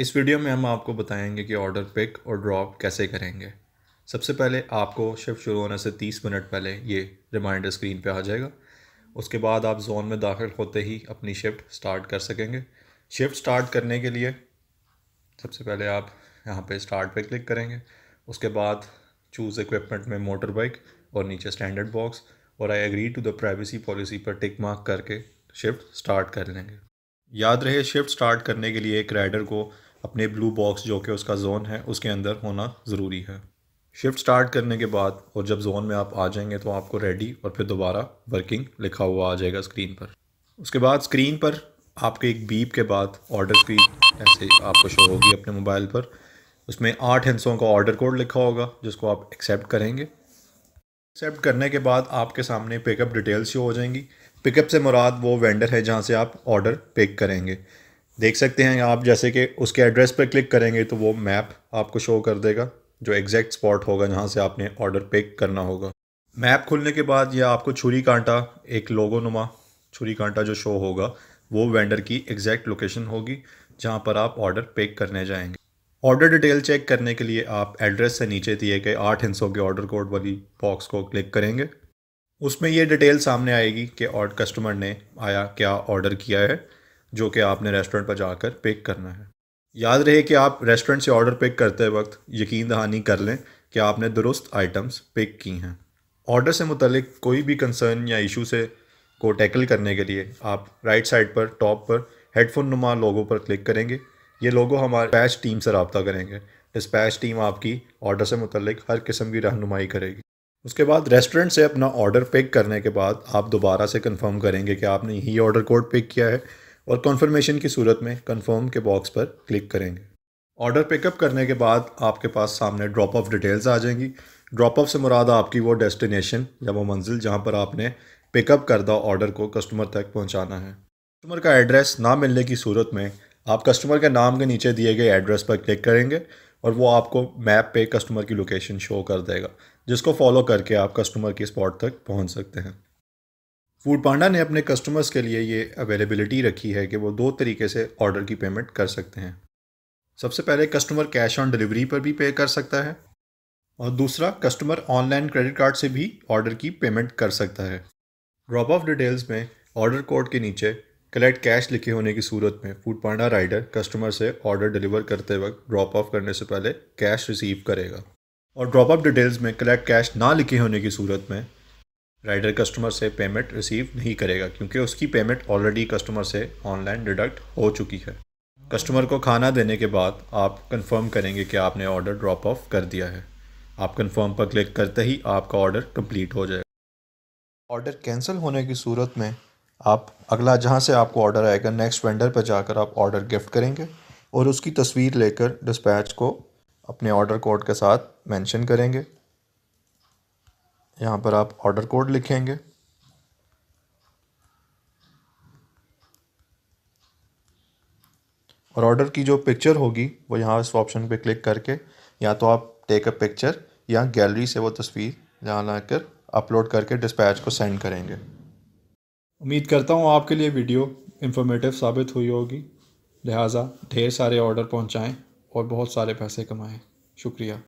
इस वीडियो में हम आपको बताएंगे कि ऑर्डर पिक और ड्रॉप कैसे करेंगे सबसे पहले आपको शिफ्ट शुरू होने से 30 मिनट पहले ये रिमाइंडर स्क्रीन पे आ जाएगा उसके बाद आप जोन में दाखिल होते ही अपनी शिफ्ट स्टार्ट कर सकेंगे शिफ्ट स्टार्ट करने के लिए सबसे पहले आप यहाँ पे स्टार्ट पे क्लिक करेंगे उसके बाद चूज़ इक्विपमेंट में मोटर बाइक और नीचे स्टैंडर्ड बॉक्स और I agree to the privacy policy पर टिक मार्क करके शिफ्ट स्टार्ट कर लेंगे याद रहे शिफ्ट स्टार्ट करने के लिए एक राइडर को अपने ब्लू बॉक्स जो कि उसका जोन है उसके अंदर होना ज़रूरी है शिफ्ट स्टार्ट करने के बाद और जब जोन में आप आ जाएंगे तो आपको रेडी और फिर दोबारा वर्किंग लिखा हुआ आ जाएगा स्क्रीन पर उसके बाद स्क्रीन पर आपके एक बीप के बाद ऑर्डर की ऐसे आपको शो होगी अपने मोबाइल पर उसमें आठ हिंसों का ऑर्डर कोड लिखा होगा जिसको आप एक्सेप्ट करेंगे एक्सेप्ट करने के बाद आपके सामने पिकअप डिटेल्स शो हो जाएंगी पिकअप से मुराद वो वेंडर है जहाँ से आप ऑर्डर पिक करेंगे देख सकते हैं आप जैसे कि उसके एड्रेस पर क्लिक करेंगे तो वो मैप आपको शो कर देगा जो एग्जैक्ट स्पॉट होगा जहाँ से आपने ऑर्डर पिक करना होगा मैप खुलने के बाद यह आपको छुरी कांटा एक लोगो नुमा छुरी कांटा जो शो होगा वो वेंडर की एग्जैक्ट लोकेशन होगी जहाँ पर आप ऑर्डर पिक करने जाएंगे ऑर्डर डिटेल चेक करने के लिए आप एड्रेस से नीचे दिए गए आठ हिंसों के ऑर्डर कोड वाली बॉक्स को क्लिक करेंगे उसमें यह डिटेल सामने आएगी कि और कस्टमर ने आया क्या ऑर्डर किया है जो कि आपने रेस्टोरेंट पर जाकर पिक करना है याद रहे कि आप रेस्टोरेंट से ऑर्डर पिक करते वक्त यकीन दहानी कर लें कि आपने दुरुस्त आइटम्स पिक की हैं ऑर्डर से मुतलिक कोई भी कंसर्न या इशू से को टैकल करने के लिए आप राइट साइड पर टॉप पर हेडफोन नुमा लोगों पर क्लिक करेंगे ये लोगो हमारे डिस्पैच टीम से रबता करेंगे डिस्पैच टीम आपकी ऑर्डर से मुतलिक हर किस्म की रहनुमाई करेगी उसके बाद रेस्टोरेंट से अपना ऑर्डर पिक करने के बाद आप दोबारा से कंफर्म करेंगे कि आपने यही ऑर्डर कोड पिक किया है और कॉन्फर्मेशन की सूरत में कन्फर्म के बॉक्स पर क्लिक करेंगे ऑर्डर पिकअप करने के बाद आपके पास सामने ड्रॉप ऑफ डिटेल्स आ जाएंगी ड्रॉप ऑफ से मुराद आपकी वो डेस्टिनेशन या वो मंजिल जहाँ पर आपने पिकअप करदा ऑर्डर को कस्टमर तक पहुँचाना है कस्टमर का एड्रेस ना मिलने की सूरत में आप कस्टमर के नाम के नीचे दिए गए एड्रेस पर क्लिक करेंगे और वो आपको मैप पे कस्टमर की लोकेशन शो कर देगा जिसको फॉलो करके आप कस्टमर की स्पॉट तक पहुंच सकते हैं फूड पांडा ने अपने कस्टमर्स के लिए ये अवेलेबिलिटी रखी है कि वो दो तरीके से ऑर्डर की पेमेंट कर सकते हैं सबसे पहले कस्टमर कैश ऑन डिलीवरी पर भी पे कर सकता है और दूसरा कस्टमर ऑनलाइन क्रेडिट कार्ड से भी ऑर्डर की पेमेंट कर सकता है ड्रॉप ऑफ डिटेल्स में ऑर्डर कोड के नीचे कलेक्ट कैश लिखे होने की सूरत में फूड पांडा राइडर कस्टमर से ऑर्डर डिलीवर करते वक्त ड्रॉप ऑफ करने से पहले कैश रिसीव करेगा और ड्रॉप ऑफ डिटेल्स में कलेक्ट कैश ना लिखे होने की सूरत में राइडर कस्टमर से पेमेंट रिसीव नहीं करेगा क्योंकि उसकी पेमेंट ऑलरेडी कस्टमर से ऑनलाइन डिडक्ट हो चुकी है कस्टमर को खाना देने के बाद आप कंफर्म करेंगे कि आपने ऑर्डर ड्रॉप ऑफ कर दिया है आप कंफर्म पर क्लिक करते ही आपका ऑर्डर कंप्लीट हो जाएगा ऑर्डर कैंसिल होने की सूरत में आप अगला जहाँ से आपको ऑर्डर आएगा नेक्स्ट वेंडर पर जाकर आप ऑर्डर गिफ्ट करेंगे और उसकी तस्वीर लेकर डिस्पैच को अपने ऑर्डर कोड के साथ मेंशन करेंगे यहाँ पर आप ऑर्डर कोड लिखेंगे और ऑर्डर की जो पिक्चर होगी वो यहाँ इस ऑप्शन पे क्लिक करके या तो आप टेक अ पिक्चर या गैलरी से वो तस्वीर यहाँ लाकर अपलोड करके डिस्पैच को सेंड करेंगे उम्मीद करता हूँ आपके लिए वीडियो इन्फॉर्मेटिव साबित हुई होगी लिहाजा ढेर सारे ऑर्डर पहुँचाएँ और बहुत सारे पैसे कमाएँ शुक्रिया